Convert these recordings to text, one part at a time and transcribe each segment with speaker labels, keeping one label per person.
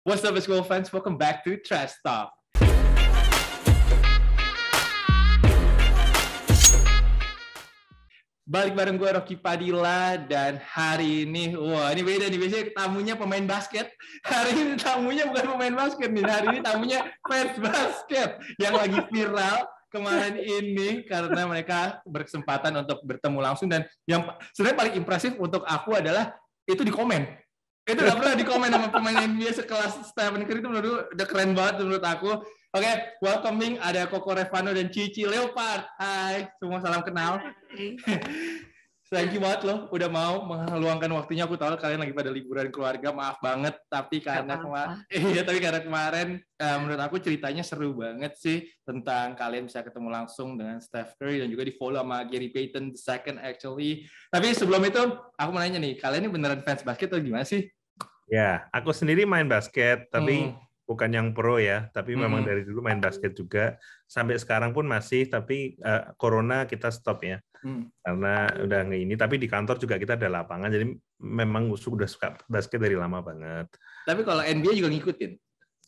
Speaker 1: What's up, school fans? Welcome back to Trash Talk. Balik bareng gue Rocky Padilla dan hari ini, wah ini beda nih, biasanya tamunya pemain basket. Hari ini tamunya bukan pemain basket nih, hari ini tamunya fans basket yang lagi viral kemarin ini karena mereka berkesempatan untuk bertemu langsung dan yang sebenarnya paling impresif untuk aku adalah itu di komen
Speaker 2: itu gak pernah dikomen sama
Speaker 1: pemain NBA sekelas Stephen Curry itu menurut gue udah keren banget menurut aku. Oke, okay, welcoming ada Koko Revano dan Cici Leopard. Hai, semua salam kenal. Thank you banget loh, udah mau meluangkan waktunya. Aku tahu kalian lagi pada liburan keluarga, maaf banget. Tapi karena kemarin, iya, tapi karena kemarin uh, menurut aku ceritanya seru banget sih tentang kalian bisa ketemu langsung dengan Steph Curry dan juga di follow sama Gary Payton the second actually. Tapi sebelum itu, aku mau nanya nih, kalian ini beneran fans basket atau gimana sih?
Speaker 2: Ya, aku sendiri main basket, tapi hmm bukan yang pro ya, tapi hmm. memang dari dulu main basket juga. Sampai sekarang pun masih, tapi uh, corona kita stop ya, hmm. karena udah nggak ini. Tapi di kantor juga kita ada lapangan, jadi memang sudah suka basket dari lama banget. Tapi kalau NBA juga ngikutin?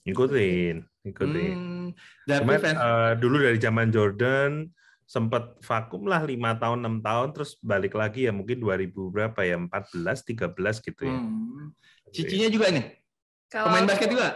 Speaker 2: Ngikutin, ngikutin. Hmm.
Speaker 1: Cuman, uh,
Speaker 2: dulu dari zaman Jordan, sempat vakum lah lima tahun enam tahun terus balik lagi ya mungkin 2000 berapa ya 14 13 gitu ya. Hmm. Cicinya juga nih. Kalau pemain basket juga.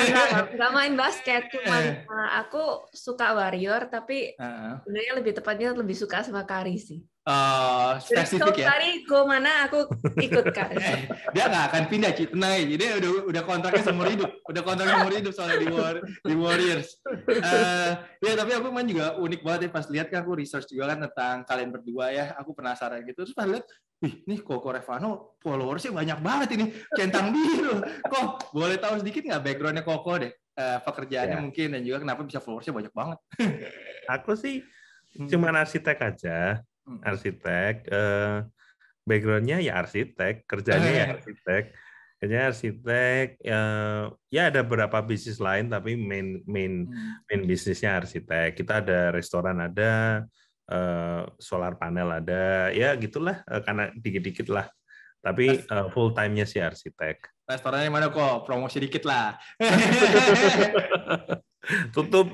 Speaker 3: Enggak main basket, cuma eh. aku suka warrior tapi sebenarnya lebih tepatnya lebih suka sama Kari sih
Speaker 1: uh, spesifik ya. Tadi
Speaker 3: go mana aku ikut
Speaker 1: kan. dia nggak akan pindah sih, tenang aja. Dia udah udah kontraknya seumur hidup, udah kontraknya seumur hidup soalnya di, War, di Warriors. Uh, ya tapi aku main juga unik banget ya pas lihat kan aku research juga kan tentang kalian berdua ya. Aku penasaran gitu. Terus pas lihat ih nih Koko Revano followersnya banyak banget ini. Centang biru. Kok boleh tahu sedikit nggak backgroundnya Koko deh? Uh, pekerjaannya ya. mungkin dan juga kenapa bisa followersnya banyak banget.
Speaker 2: aku sih cuma arsitek aja arsitek Uh, backgroundnya ya arsitek kerjanya ya eh. arsitek kerjanya arsitek Uh, ya ada beberapa bisnis lain tapi main main mm. main bisnisnya arsitek kita ada restoran ada uh, solar panel ada ya gitulah Uh, karena dikit-dikit lah tapi uh, full time-nya si arsitek. Restorannya mana kok? Promosi dikit lah.
Speaker 1: tutup.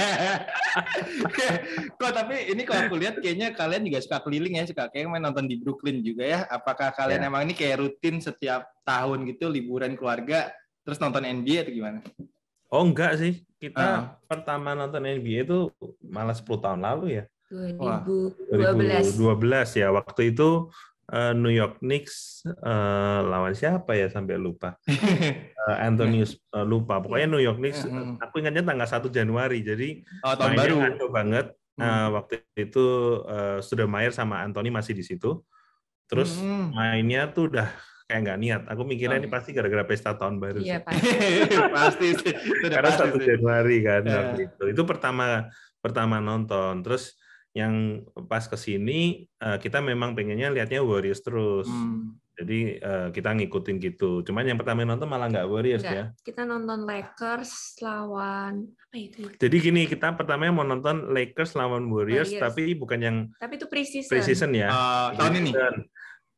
Speaker 1: Kok tapi ini kalau aku lihat kayaknya kalian juga suka keliling ya, suka kayak main nonton di Brooklyn juga ya. Apakah kalian ya. emang ini kayak rutin setiap tahun gitu liburan keluarga
Speaker 2: terus nonton NBA atau gimana? Oh enggak sih, kita uh. pertama nonton NBA itu malah 10 tahun lalu ya. 2012. Wah, 2012 ya, waktu itu Eh, New York Knicks uh, lawan siapa ya sampai lupa. uh, Anthony uh, lupa. Pokoknya New York Knicks mm-hmm. aku ingatnya tanggal 1 Januari. Jadi oh, tahun baru banget. banget. Hmm. waktu itu uh, Mayer sama Anthony masih di situ. Terus hmm. mainnya tuh udah kayak nggak niat. Aku mikirnya oh. ini pasti gara-gara pesta tahun baru. Iya pasti. pasti Karena satu Januari kan. Iya. waktu Itu. itu pertama pertama nonton. Terus yang pas ke sini eh, kita memang pengennya lihatnya Warriors terus. Hmm. Jadi eh, kita ngikutin gitu. Cuman yang pertama yang nonton malah nggak Warriors Enggak. ya.
Speaker 3: Kita nonton Lakers lawan apa itu?
Speaker 2: Jadi gini, kita pertama mau nonton Lakers lawan Warriors, Warriors. tapi bukan yang
Speaker 3: Tapi itu preseason. Preseason ya.
Speaker 2: Uh, tahun ini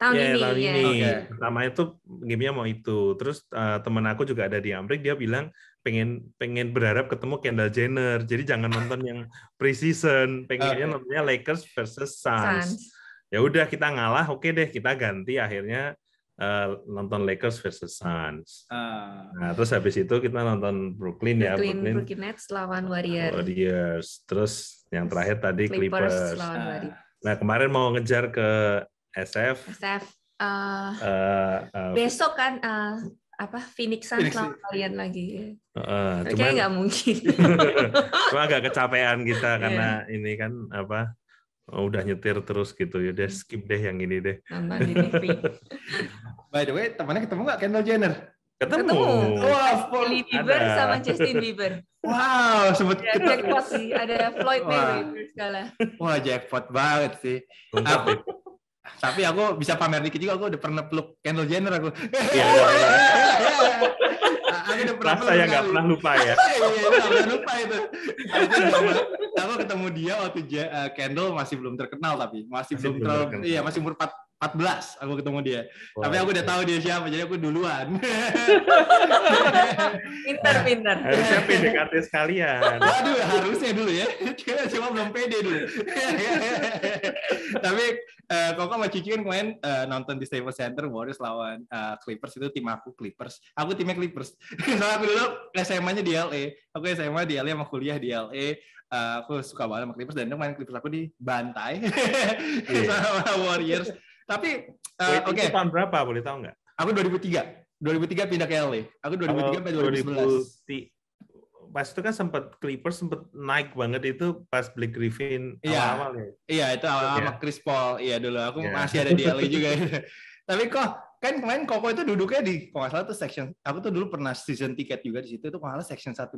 Speaker 3: tahun yeah, ini. Tahun yeah. ini. Okay.
Speaker 2: Pertama itu gamenya mau itu. Terus uh, eh, teman aku juga ada di Amrik, dia bilang pengen pengen berharap ketemu Kendall Jenner. Jadi jangan nonton yang pre-season, pengennya okay. nontonnya Lakers versus Suns. Suns. Ya udah kita ngalah, oke okay deh kita ganti akhirnya Uh, nonton Lakers versus Suns. Uh. Nah, terus habis itu kita nonton Brooklyn, ya. Brooklyn ya, Brooklyn, Brooklyn
Speaker 3: Nets lawan Warriors.
Speaker 2: Warriors. Terus yang terakhir tadi Clippers. Clippers lawan uh. Nah, kemarin mau ngejar ke SF.
Speaker 3: SF. Uh, eh, uh,
Speaker 2: eh, uh, eh, besok
Speaker 3: kan uh, apa Phoenix Suns lawan kalian lagi.
Speaker 2: Uh, cuman nggak mungkin. cuma agak kecapean kita iya. karena ini kan apa oh, udah nyetir terus gitu ya udah skip deh yang ini deh. Nonton di By the way, temannya ketemu nggak Kendall Jenner? Ketemu. Ketemu. Wow, Hailey Bieber ada. sama Justin Bieber.
Speaker 3: Wow, sebut ya, jackpot sih. Ada Floyd Mayweather segala.
Speaker 1: Wah, jackpot banget sih. Lengkap, tapi aku bisa pamer dikit juga aku udah pernah peluk Kendall Jenner aku iya, iya, iya. rasa yang nggak pernah lupa ya iya, iya,
Speaker 3: iya, nggak pernah lupa itu
Speaker 1: aku ketemu dia waktu eh, Kendall masih belum terkenal tapi masih, masih belum terlalu iya masih umur 4 14 aku ketemu dia. Wow. Tapi aku udah tahu dia siapa, jadi aku duluan. pinter, pinter. Harusnya
Speaker 2: PDKT sekalian. Waduh,
Speaker 1: harusnya dulu ya. Cuma belum pede dulu. Tapi uh, eh, kok sama Cici kan kemarin uh, nonton di Staples Center Warriors lawan uh, Clippers itu tim aku Clippers. Aku timnya Clippers. Soalnya aku dulu SMA-nya di LA. E. Aku SMA di LA e sama kuliah di LA. Uh, e. aku suka banget sama Clippers dan main Clippers aku dibantai yeah. sama Warriors.
Speaker 2: Tapi uh, oke. Okay. Tahun berapa boleh tahu nggak? Aku 2003. 2003 pindah ke LA. Aku 2003 sampai 2011. pas itu kan sempat Clippers sempat naik banget itu pas Blake Griffin iya, awal-awal ya. Iya, itu awal-awal yeah. sama Chris Paul. Iya dulu aku yeah. masih ada di LA juga.
Speaker 1: Tapi kok kan kemarin Koko itu duduknya di kalau nggak salah tuh section aku tuh dulu pernah season tiket juga di situ itu kalau section 105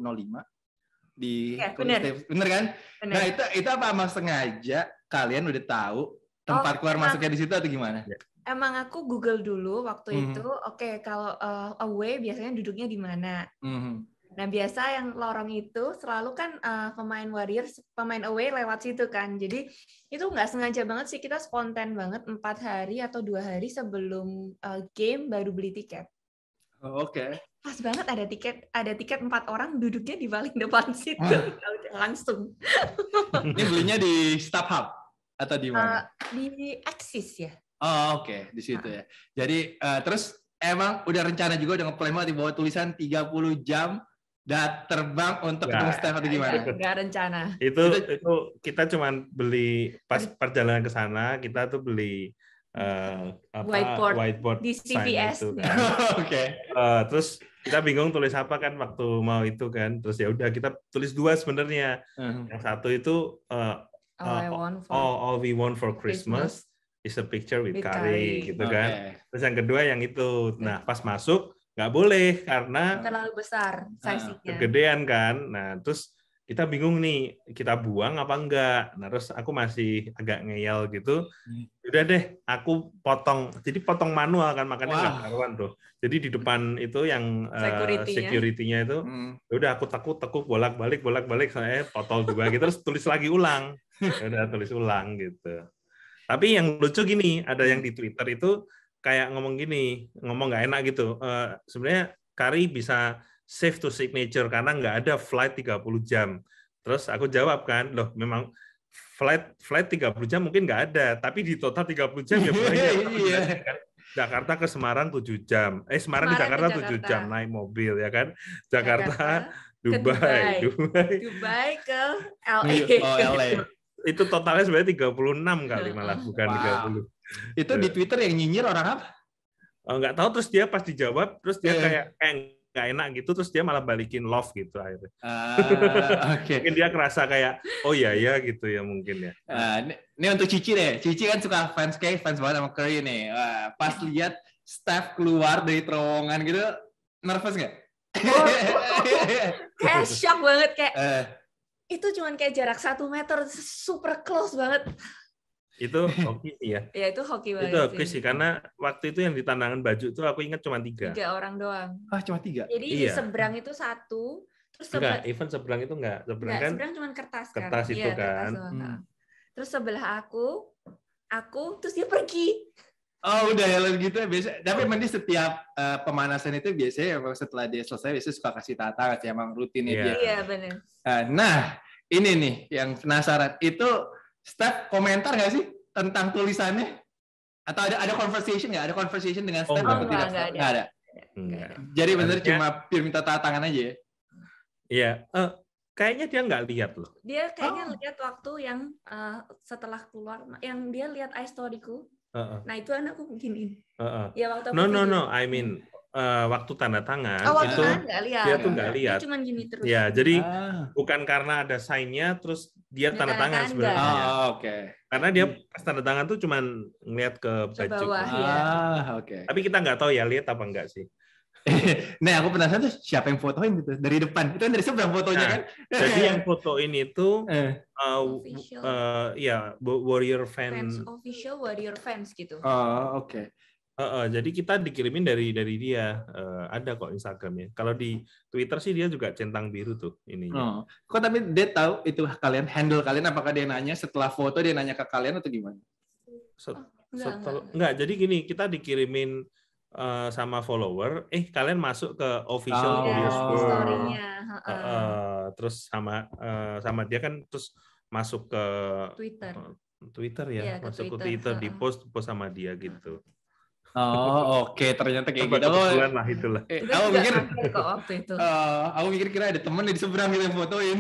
Speaker 1: di ya, bener. bener kan bener. nah itu itu apa mas sengaja kalian udah tahu Oh, tempat oh, keluar emang, masuknya di situ atau gimana? Iya.
Speaker 3: Emang aku Google dulu waktu mm -hmm. itu. Oke, okay, kalau uh, away biasanya duduknya di mana? Mm -hmm. Nah biasa yang lorong itu selalu kan uh, pemain warrior, pemain away lewat situ kan. Jadi itu nggak sengaja banget sih kita spontan banget empat hari atau dua hari sebelum uh, game baru beli tiket. Oh, Oke. Okay. Pas banget ada tiket, ada tiket empat orang duduknya di paling depan situ ah. langsung.
Speaker 1: Ini belinya di StubHub atau di mana?
Speaker 3: Uh, di Axis
Speaker 1: ya. Oh oke okay. di situ ya. Jadi uh, terus emang udah rencana juga dengan plan di bawah
Speaker 2: tulisan 30 jam dan terbang untuk ketemu nah, staff atau gimana? Enggak
Speaker 3: iya, rencana.
Speaker 2: Itu, itu kita cuman beli pas perjalanan ke sana kita tuh beli uh, apa, whiteboard, whiteboard di CVS. Kan. Oke. okay. Uh, terus kita bingung tulis apa kan waktu mau itu kan. Terus ya udah kita tulis dua sebenarnya. Uh hmm. -huh. Yang satu itu uh, All uh, I oh, want for all, all we want for Christmas, Christmas is a picture with, with Kari, gitu okay. kan. Terus yang kedua yang itu. Nah, pas masuk nggak boleh karena
Speaker 3: terlalu besar size-nya. Ah,
Speaker 2: kegedean kan. Nah, terus kita bingung nih, kita buang apa enggak. Nah, terus aku masih agak ngeyel gitu. Hmm. Udah deh, aku potong. Jadi potong manual kan, makanya wow. nggak karuan tuh. Jadi di depan itu yang eh, security-nya, uh, security itu, hmm. Ya udah aku takut tekuk bolak balik bolak balik saya potong juga. gitu. Terus tulis lagi ulang. udah tulis ulang gitu tapi yang lucu gini ada yang di Twitter itu kayak ngomong gini ngomong nggak enak gitu uh, sebenarnya Kari bisa save to signature karena nggak ada flight 30 jam terus aku jawab kan loh memang flight flight 30 jam mungkin nggak ada tapi di total 30 jam ya banyak iya. kan? Jakarta ke Semarang 7 jam. Eh Semarang, Semarang ke Jakarta, tujuh Jakarta 7 jam naik mobil ya kan. Jakarta, Jakarta Dubai, Dubai. Dubai.
Speaker 3: Dubai ke
Speaker 1: LA. Oh, LA
Speaker 2: itu totalnya sebenarnya 36 kali malah bukan wow. 30. Itu di eh.
Speaker 1: Twitter yang nyinyir orang apa?
Speaker 2: Oh, nggak tahu terus dia pas dijawab terus dia yeah. kayak eh, enak gitu terus dia malah balikin love gitu akhirnya. Uh, ah, okay. mungkin dia kerasa kayak oh iya ya gitu ya mungkin ya. Uh,
Speaker 1: ini untuk Cici deh. Cici kan suka fans kayak fans banget sama Curry nih. Uh, pas hmm. lihat Steph keluar dari terowongan gitu nervous
Speaker 2: nggak? Oh, oh, oh. kayak shock banget kayak. Uh,
Speaker 3: itu cuman kayak jarak satu meter super close banget
Speaker 2: itu hoki sih ya
Speaker 3: ya itu hoki banget itu hoki sih karena
Speaker 2: waktu itu yang di baju itu aku ingat cuma tiga
Speaker 3: tiga orang doang
Speaker 2: ah cuma tiga jadi iya. seberang
Speaker 3: itu satu terus sebelah,
Speaker 2: enggak event seberang itu enggak seberang enggak, kan seberang cuma kertas kan kertas itu iya, kan kertas hmm.
Speaker 3: terus sebelah aku aku terus dia pergi
Speaker 1: Oh udah ya lebih gitu ya. biasa. Tapi emang dia setiap uh, pemanasan itu biasanya setelah dia selesai biasanya suka kasih tata kan sih emang rutinnya yeah. dia. Iya yeah, iya, benar. Uh, eh, nah ini nih yang penasaran itu Steph komentar gak sih tentang tulisannya? Atau ada ada conversation nggak? Ada conversation dengan oh, Steph oh, atau tidak? Nggak ada. Gak ada. Enggak. Jadi benar cuma pure minta tata tangan aja ya? Iya. Uh, kayaknya dia nggak lihat loh. Dia
Speaker 3: kayaknya oh. lihat waktu yang uh, setelah keluar, yang dia lihat storyku uh Nah itu anakku begini.
Speaker 2: Uh-uh. Ya waktu no no no, I mean uh, waktu tanda tangan oh, waktu itu nggak dia tuh nggak lihat. cuman gini terus. Ya jadi ah. bukan karena ada signnya terus dia tanda, tanda tangan sebenarnya. oh, oke. Okay. Karena dia pas tanda tangan tuh cuman ngeliat ke baju. Ke bawah, iya. ah, ya. oke. Okay. Tapi kita nggak tahu ya lihat apa enggak sih. nah
Speaker 1: aku penasaran tuh siapa yang fotoin gitu dari depan
Speaker 2: itu kan dari sebelah fotonya nah, kan jadi yang fotoin itu eh. uh, uh, ya warrior fans. fans
Speaker 3: official warrior fans gitu oh
Speaker 2: oke okay. uh, uh, jadi kita dikirimin dari dari dia uh, ada kok Instagramnya kalau di Twitter sih dia juga centang biru tuh ini uh. Oh. kok tapi dia tahu itu kalian handle kalian apakah dia nanya setelah foto dia nanya ke kalian atau gimana so, oh, enggak, setel, enggak. enggak jadi gini kita dikirimin uh, sama follower, eh kalian masuk ke official oh, yeah, Uh, uh, terus sama uh, sama dia kan terus masuk ke Twitter. Eh, Twitter ya, yeah, iya, masuk ke Twitter, Twitter di post post sama dia gitu. Oh, oke. Okay. Ternyata kayak Coba gitu. Kebetulan lah itulah. Eh, aku mikir
Speaker 1: waktu itu. Uh, aku mikir kira ada temen di seberang yang fotoin.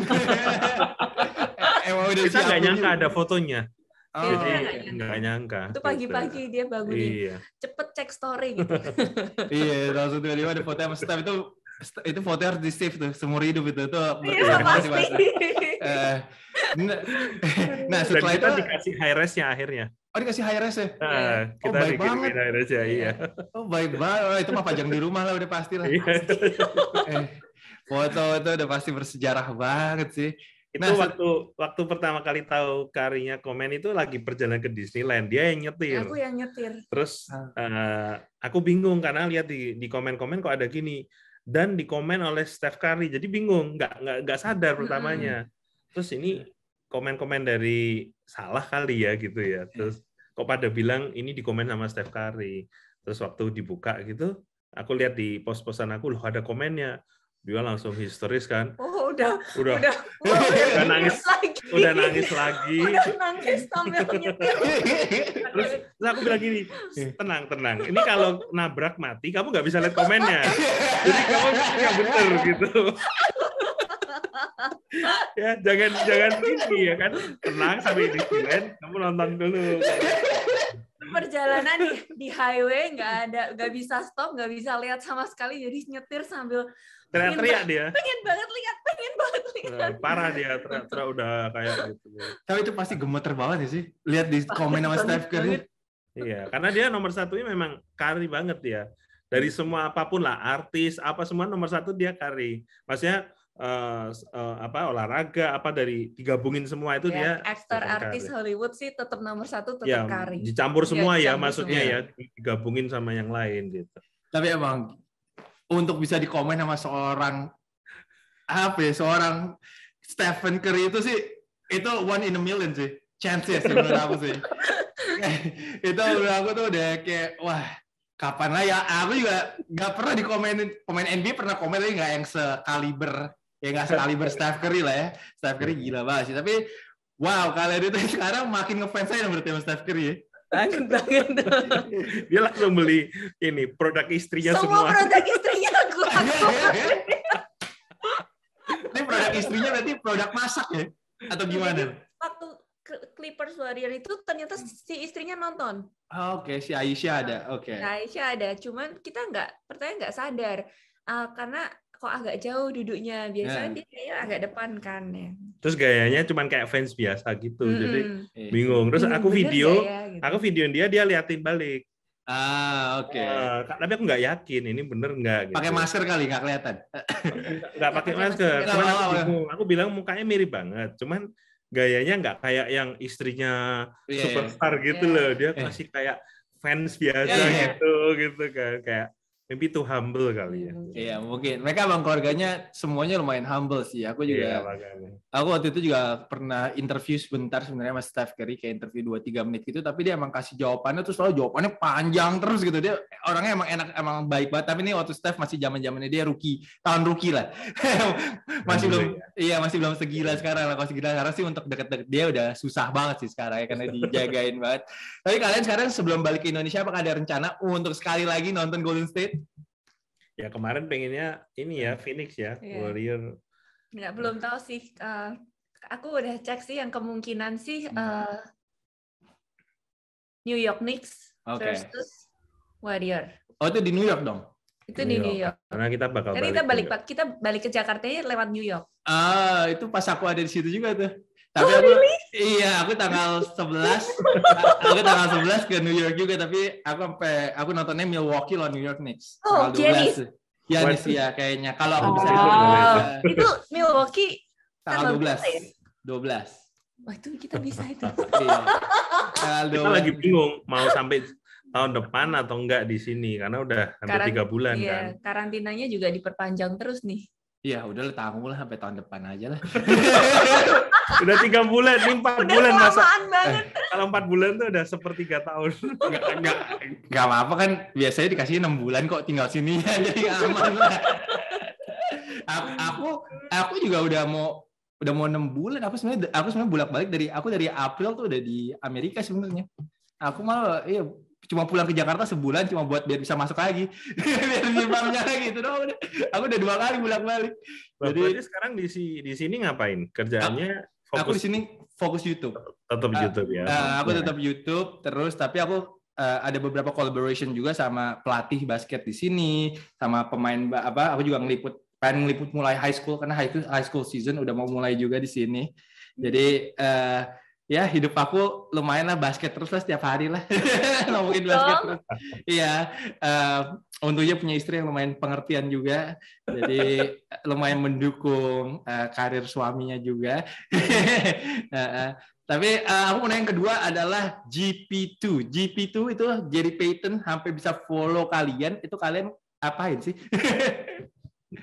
Speaker 2: Emang udah Kita nggak nyangka ada fotonya. Oh, iya. iya, iya, iya. Nggak, nyangka. Itu pagi-pagi
Speaker 3: dia bangunin. Iya. Cepet cek story gitu.
Speaker 2: iya, langsung tiba-tiba ada foto sama staff itu itu foto harus di save tuh seumur hidup itu itu iya, pasti. Eh, nah, setelah itu dikasih high res akhirnya Oh dikasih high res ya? Nah, eh, kita oh, baik banget. High res ya, iya.
Speaker 1: Oh baik banget. Oh, itu mah pajang di rumah lah udah pasti lah. Iya.
Speaker 2: eh, foto itu udah pasti bersejarah banget sih itu nah, waktu waktu pertama kali tahu karinya komen itu lagi perjalanan ke Disneyland dia yang nyetir aku
Speaker 3: yang
Speaker 1: nyetir
Speaker 2: terus uh, aku bingung karena lihat di di komen-komen kok ada gini dan di komen oleh Steph Curry jadi bingung nggak nggak nggak sadar pertamanya terus ini komen-komen dari salah kali ya gitu ya terus kok pada bilang ini di komen sama Steph Curry terus waktu dibuka gitu aku lihat di pos-posan aku loh ada komennya dia langsung historis kan
Speaker 3: oh udah udah udah, udah, nangis lagi. udah nangis
Speaker 2: lagi udah
Speaker 3: nangis sambil nyetir
Speaker 2: terus, terus aku bilang gini tenang tenang ini kalau nabrak mati kamu nggak bisa lihat komennya jadi kamu nggak bener gitu ya jangan jangan ini ya kan tenang sampai di silent kamu nonton dulu
Speaker 3: perjalanan di, di highway nggak ada nggak bisa stop nggak bisa lihat sama sekali jadi nyetir sambil
Speaker 2: teriak-teriak dia
Speaker 3: pengen banget lihat pengen banget lihat
Speaker 2: parah dia teriak-teriak udah kayak gitu
Speaker 1: tapi itu pasti gemeter banget ya sih lihat di komen sama Steph Curry
Speaker 2: iya karena dia nomor satu ini memang kari banget ya dari semua apapun lah artis apa semua nomor satu dia kari maksudnya uh, uh, apa olahraga apa dari digabungin semua itu ya, dia aktor artis
Speaker 3: Hollywood sih tetap nomor satu tetap ya, kari dicampur iya, semua ya, dicampur ya maksudnya semua. ya
Speaker 2: digabungin sama yang lain gitu tapi emang untuk bisa dikomen sama seorang apa ya, seorang Stephen Curry itu sih
Speaker 1: itu one in a million sih chances sih menurut aku sih itu menurut aku tuh udah kayak wah kapan lah ya aku juga nggak pernah dikomenin pemain NBA pernah komen tapi nggak yang sekaliber ya nggak sekaliber Steph Curry lah ya Steph Curry gila banget sih tapi
Speaker 2: wow kalian itu sekarang makin ngefans aja berarti sama Steph Curry ya Tangan, tangan. Dia langsung beli ini produk istrinya semua. Semua produk
Speaker 1: istrinya aku. Iya, iya, iya. Ini produk istrinya berarti produk masak ya? Atau gimana?
Speaker 3: Waktu Clippers Warrior itu ternyata si istrinya nonton.
Speaker 1: Oh, Oke,
Speaker 2: okay. si Aisyah ada. Oke. Okay.
Speaker 3: Aisyah ada. Cuman kita nggak, pertanyaan nggak sadar. Uh, karena kok agak jauh duduknya biasanya yeah. dia kayaknya agak depan kan ya
Speaker 2: terus gayanya cuman kayak fans biasa gitu mm -hmm. jadi iya. bingung terus aku video ya, gitu. aku videoin dia dia liatin balik Ah, oke. Okay. Ah, uh, tapi aku nggak yakin ini bener nggak. Gitu. Pakai masker kali nggak kelihatan. Nggak pakai masker. masker. Cuman aku, ya. bingung. aku bilang mukanya mirip banget. Cuman gayanya nggak kayak yang istrinya yeah, iya. superstar yeah. gitu yeah. loh. Dia yeah. masih kayak fans biasa yeah, yeah. gitu gitu kan kayak maybe too humble kali ya. Iya
Speaker 1: mungkin. Mereka bang keluarganya semuanya lumayan humble sih. Aku iya, juga. Yeah, aku waktu itu juga pernah interview sebentar sebenarnya mas Steph Curry kayak interview dua tiga menit gitu. Tapi dia emang kasih jawabannya terus selalu jawabannya panjang terus gitu. Dia orangnya emang enak emang baik banget. Tapi ini waktu Steph masih zaman zamannya dia rookie tahun rookie lah. masih belum ya. iya masih belum segila iya. sekarang lah. Kalau segila sekarang sih untuk deket-deket dia udah susah banget sih sekarang ya karena dijagain banget. Tapi kalian sekarang sebelum balik ke
Speaker 2: Indonesia apakah ada rencana untuk sekali lagi nonton Golden State? Ya kemarin pengennya ini ya hmm. Phoenix ya yeah. Warrior.
Speaker 3: Nggak belum tahu sih. Uh, aku udah cek sih yang kemungkinan sih uh, New York Knicks okay. versus Warrior.
Speaker 1: Oh itu di New York dong?
Speaker 3: Itu New di New York.
Speaker 1: Karena kita bakal. Karena balik kita balik
Speaker 3: kita balik ke Jakarta lewat New York.
Speaker 1: Ah itu pas aku ada di situ juga tuh. Tapi oh, aku, really? iya, aku tanggal 11, aku tanggal 11 ke New York juga, tapi aku sampai aku nontonnya Milwaukee lawan New York Knicks. Oh, Giannis.
Speaker 2: Giannis ya
Speaker 1: kayaknya. Kalau aku oh. bisa ikut. Itu
Speaker 3: Milwaukee tanggal 12. belas 12. Ya? Wah, itu
Speaker 1: kita bisa itu.
Speaker 2: iya. 12. Kita lagi bingung mau sampai tahun depan atau enggak di sini karena udah hampir tiga bulan iya, kan.
Speaker 3: Karantinanya juga diperpanjang terus nih.
Speaker 2: Iya, udah tanggung lah sampai tahun depan aja lah. udah tiga bulan, ini empat bulan masa. Banget. Eh, kalau empat bulan tuh udah sepertiga tahun. Enggak, oh,
Speaker 1: enggak, gak apa-apa kan. Biasanya dikasih enam bulan kok tinggal sini jadi aman lah. aku aku juga udah mau udah mau enam bulan aku sebenarnya aku sebenarnya bolak balik dari aku dari April tuh udah di Amerika sebenarnya aku malah iya cuma pulang ke Jakarta sebulan cuma buat biar bisa masuk lagi biar nyimpangnya itu doang aku udah dua kali bolak balik jadi
Speaker 2: sekarang di, di sini ngapain kerjanya fokus. Nah, aku di sini fokus YouTube. Tetap uh, ah, YouTube ya. Uh, aku iya. tetap YouTube terus tapi aku
Speaker 1: uh, ada beberapa collaboration juga sama pelatih basket di sini, sama pemain apa aku juga ngeliput pengen ngeliput mulai high school karena high school, high school season udah mau mulai juga di sini. Jadi uh, ya hidup aku lumayan lah basket terus lah setiap hari lah ngomongin gitu. basket terus iya uh, eh, untungnya punya istri yang lumayan pengertian juga jadi lumayan mendukung uh, karir suaminya juga uh, uh. tapi uh, aku mau yang kedua adalah GP2 GP2 itu Jerry Payton hampir bisa follow kalian itu kalian apain sih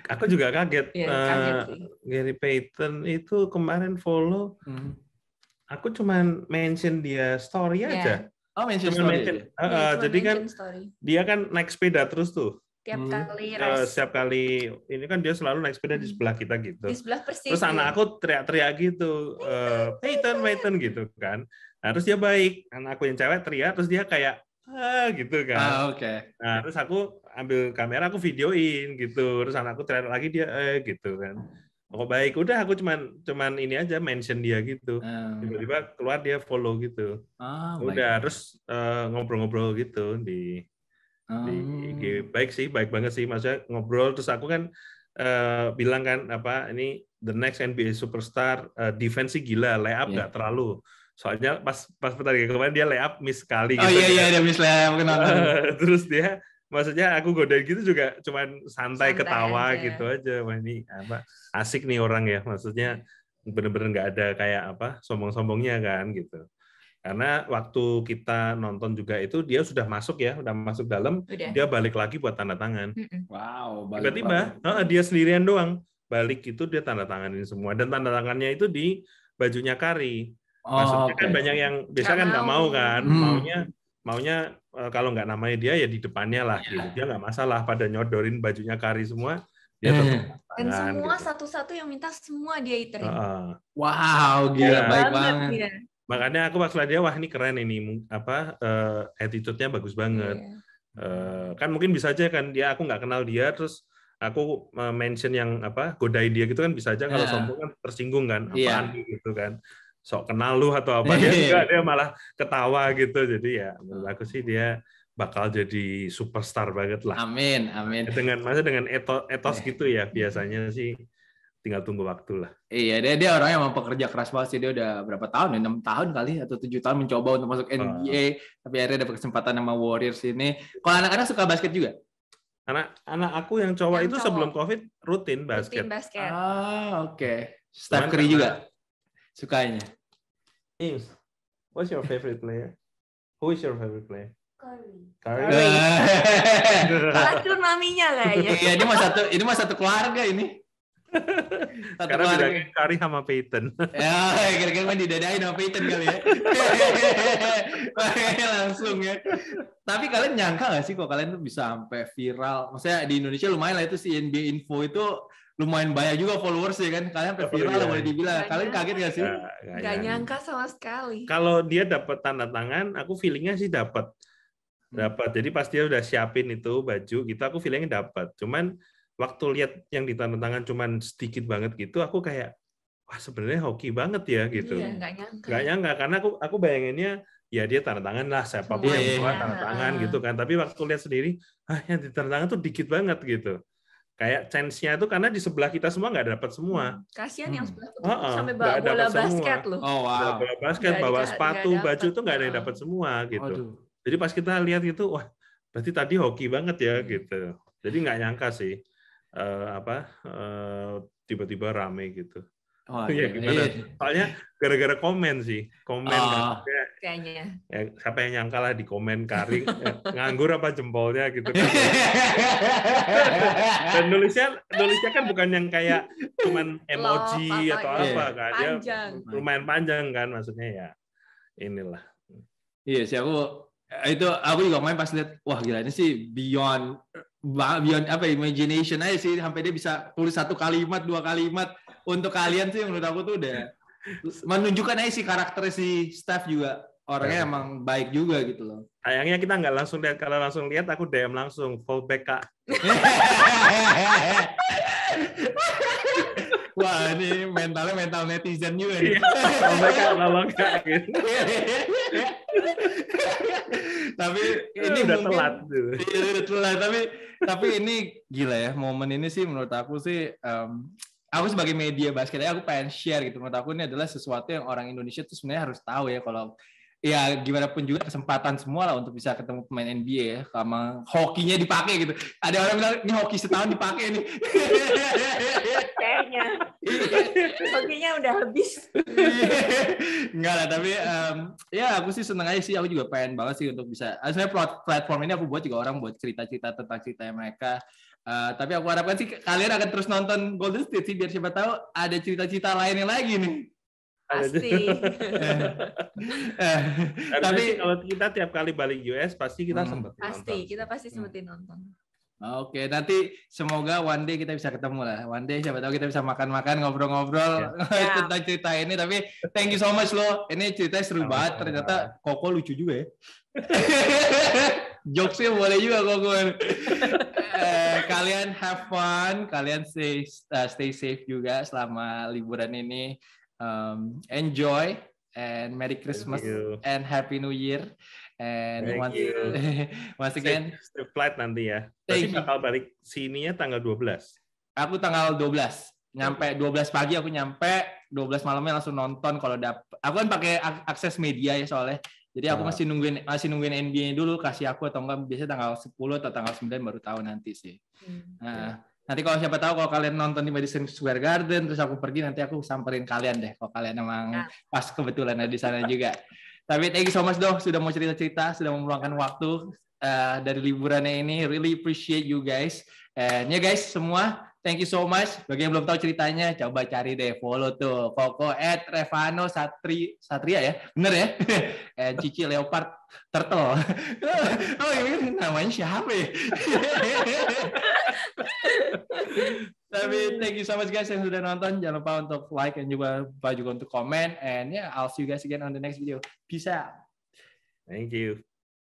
Speaker 2: aku juga kaget, ya, kaget Uh, Gary Payton itu kemarin follow hmm Aku cuman mention dia story yeah. aja. Oh, mention cuman story. Mention, Uh, yeah, jadi kan story. dia kan naik sepeda terus tuh.
Speaker 3: Tiap hmm. kali res. Uh, setiap
Speaker 2: kali ini kan dia selalu naik sepeda hmm. di sebelah kita gitu. Di sebelah
Speaker 3: persis. Terus anak aku
Speaker 2: teriak-teriak gitu, uh, Peyton, gitu kan. Nah, terus dia baik, anak aku yang cewek teriak, terus dia kayak ah gitu kan. Ah, oke. Okay. Nah, terus aku ambil kamera aku videoin gitu. Terus anak aku teriak lagi dia eh gitu kan. Oh baik, udah aku cuman cuman ini aja mention dia gitu. Ah. Tiba-tiba keluar dia follow gitu. Ah, ya udah, baik. terus eh, ngobrol-ngobrol uh, gitu di oh. di ah. IG. Baik sih, baik banget sih maksudnya ngobrol terus aku kan uh, bilang kan apa ini the next NBA superstar uh, defense gila, layup iya. nggak terlalu. Soalnya pas pas pertandingan kemarin dia layup miss sekali oh, gitu. Oh iya iya dia miss layup
Speaker 1: kenapa? Uh,
Speaker 2: terus dia maksudnya aku godain gitu juga cuman santai, santai ketawa aja. gitu aja wah ini apa asik nih orang ya maksudnya bener-bener nggak -bener ada kayak apa sombong-sombongnya kan gitu karena waktu kita nonton juga itu dia sudah masuk ya sudah masuk dalam udah. dia balik lagi buat tanda tangan wow tiba-tiba dia sendirian doang balik itu dia tanda tanganin semua dan tanda tangannya itu di bajunya Kari kan oh, maksudnya okay. kan banyak yang biasa kan nggak mau kan hmm. maunya maunya eh, kalau nggak namanya dia ya di depannya lah iya. gitu. Dia nggak masalah pada nyodorin bajunya Kari semua. Dia hmm. tangan, dan semua
Speaker 3: gitu. satu-satu yang minta semua dia iterin. Uh,
Speaker 2: wow, gila ya. baik banget. Ya. Makanya aku pas dia wah ini keren ini apa uh, attitude-nya bagus banget. Yeah. Iya. Uh, kan mungkin bisa aja kan dia aku nggak kenal dia terus aku eh, mention yang apa godain dia gitu kan bisa aja kalau yeah. sombong kan tersinggung kan iya. apaan yeah. gitu kan sok kenal lu atau apa dia iya. juga dia malah ketawa gitu jadi ya menurut oh. aku sih dia bakal jadi superstar banget lah amin amin ya, dengan masa dengan etos, etos iya. gitu ya biasanya sih tinggal tunggu waktu lah. Iya, dia dia orang yang mau pekerja keras banget sih. Dia
Speaker 1: udah berapa tahun? Ya? Enam tahun kali atau tujuh tahun mencoba untuk masuk ah. NBA, uh. tapi akhirnya dapat kesempatan sama Warriors ini. Kalau anak-anak suka basket juga? Anak anak aku yang cowok yang itu cowok. sebelum Covid
Speaker 2: rutin basket. Rutin basket. Ah, oke. Okay. Steph Curry juga sukanya. James, what's your favorite player? Who is your favorite player? Curry. Curry. Racun maminya ya. Iya, ini mah satu ini mah satu keluarga ini. Satu Karena keluarga. bedanya Curry sama Peyton. ya, kira-kira mah didadain sama Peyton kali ya.
Speaker 1: Langsung ya. Tapi kalian nyangka gak sih kok kalian tuh bisa sampai viral? Maksudnya di Indonesia lumayan lah itu si NBA Info
Speaker 2: itu lumayan banyak juga followers ya kan kalian sampai oh, viral iya. boleh dibilang gak kalian kaget gak sih gak, gak, gak nyangka
Speaker 3: sama sekali
Speaker 2: kalau dia dapat tanda tangan aku feelingnya sih dapat hmm. dapat jadi pasti dia udah siapin itu baju gitu aku feelingnya dapat cuman waktu lihat yang ditanda tangan cuman sedikit banget gitu aku kayak wah sebenarnya hoki banget ya gitu iya, gak nyangka gak nyangka karena aku aku bayanginnya ya dia tanda tangan lah siapa pun iya, yang buat iya, tanda tangan gitu kan tapi waktu lihat sendiri ah yang ditanda tangan tuh dikit banget gitu kayak chance-nya itu karena di sebelah kita semua nggak dapat semua.
Speaker 3: Kasihan hmm. yang sebelah itu uh -uh, sampai bawa bola basket semua. loh. Oh, wow. Bawa bola basket, bawa sepatu, gak baju
Speaker 2: tuh nggak ada yang dapat semua gitu. Aduh. Jadi pas kita lihat itu, wah berarti tadi hoki banget ya hmm. gitu. Jadi nggak nyangka sih uh, apa eh, tiba-tiba uh, tiba -tiba rame gitu. Oh, iya gimana? Iya, iya. Soalnya gara-gara komen sih, komen oh, kan.
Speaker 3: Ya, Ya,
Speaker 2: siapa yang nyangka lah di komen karing eh, nganggur apa jempolnya gitu kan. Dan nulisnya nulisnya kan bukan yang kayak cuman emoji Loh, atau iya. apa kan. Panjang. lumayan panjang kan maksudnya ya. Inilah. Iya sih aku itu aku juga
Speaker 1: main pas lihat wah gila ini sih beyond beyond apa imagination aja sih sampai dia bisa tulis satu kalimat dua kalimat untuk kalian sih menurut aku tuh udah menunjukkan aja sih karakter si staff juga orangnya ya. emang
Speaker 2: baik juga gitu loh. Sayangnya kita nggak langsung lihat kalau langsung lihat aku DM langsung Full kak. Wah ini mentalnya mental netizen juga nih. Iya, fallback kak, fallback kak gitu. tapi ini udah telat
Speaker 1: tuh. Iya, udah telat tapi tapi ini gila ya momen ini sih menurut aku sih um, aku sebagai media basket aku pengen share gitu menurut aku ini adalah sesuatu yang orang Indonesia tuh sebenarnya harus tahu ya kalau ya gimana pun juga kesempatan semua lah untuk bisa ketemu pemain NBA ya sama hokinya dipakai gitu ada orang bilang ini hoki setahun dipakai nih
Speaker 3: kayaknya hokinya udah habis
Speaker 1: enggak lah tapi um, ya aku sih seneng aja sih aku juga pengen banget sih untuk bisa sebenarnya platform ini aku buat juga orang buat cerita-cerita tentang cerita mereka Uh, tapi aku harapkan sih kalian akan terus nonton Golden State sih biar siapa tahu ada cerita-cerita lainnya lagi nih. Pasti.
Speaker 2: Eh, tapi kalau kita tiap kali balik US pasti kita hmm, sempat. Pasti
Speaker 3: kita pasti sempetin hmm. nonton.
Speaker 2: Oke, nanti semoga one day kita bisa
Speaker 1: ketemu lah. One day siapa tahu kita bisa makan-makan, ngobrol-ngobrol yeah. tentang cerita ini. Tapi thank you so much loh. Ini cerita seru Sama-sama. banget. Ternyata Koko lucu juga ya. Jokesnya boleh juga Koko. Eh, kalian have fun, kalian stay uh, stay safe juga selama liburan ini. Um, enjoy and Merry Christmas and Happy New Year. And Thank once, you. once again, safe, flight nanti ya. Tapi bakal balik sininya tanggal 12. Aku tanggal 12 nyampe 12 pagi aku nyampe 12 malamnya langsung nonton kalau dapat. aku kan pakai akses media ya soalnya jadi aku iya. masih nungguin masih nungguin NBA dulu kasih aku atau enggak biasanya tanggal 10 atau tanggal 9 baru tahu nanti sih.
Speaker 3: Hmm. Nah,
Speaker 1: nanti kalau siapa tahu kalau kalian nonton di Madison Square Garden terus aku pergi nanti aku samperin kalian deh kalau kalian emang nah. pas kebetulan ada di sana juga. Tapi thank you so much dong sudah mau cerita-cerita, sudah meluangkan waktu uh, dari liburannya ini. Really appreciate you guys. And ya yeah guys semua thank you so much. Bagi yang belum tahu ceritanya, coba cari deh follow tuh Koko at Revano Satri Satria ya, bener ya? And Cici Leopard Turtle. oh, ini iya, namanya siapa ya? Tapi thank you so much guys yang sudah nonton. Jangan lupa untuk like dan juga lupa juga untuk komen. And yeah, I'll see you guys again on the next video. Peace out. Thank you.